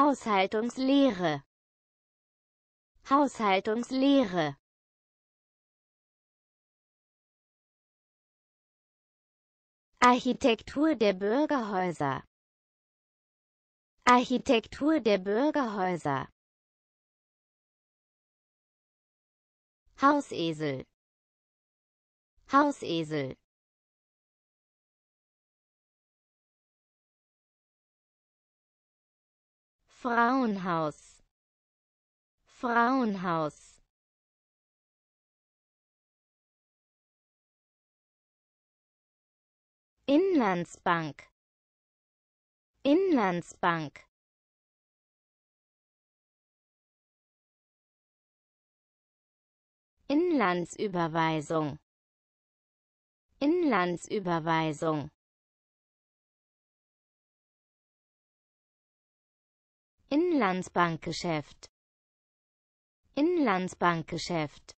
Haushaltungslehre Haushaltungslehre Architektur der Bürgerhäuser Architektur der Bürgerhäuser Hausesel Hausesel Frauenhaus Frauenhaus Inlandsbank Inlandsbank Inlandsüberweisung Inlandsüberweisung Inlandsbankgeschäft Inlandsbankgeschäft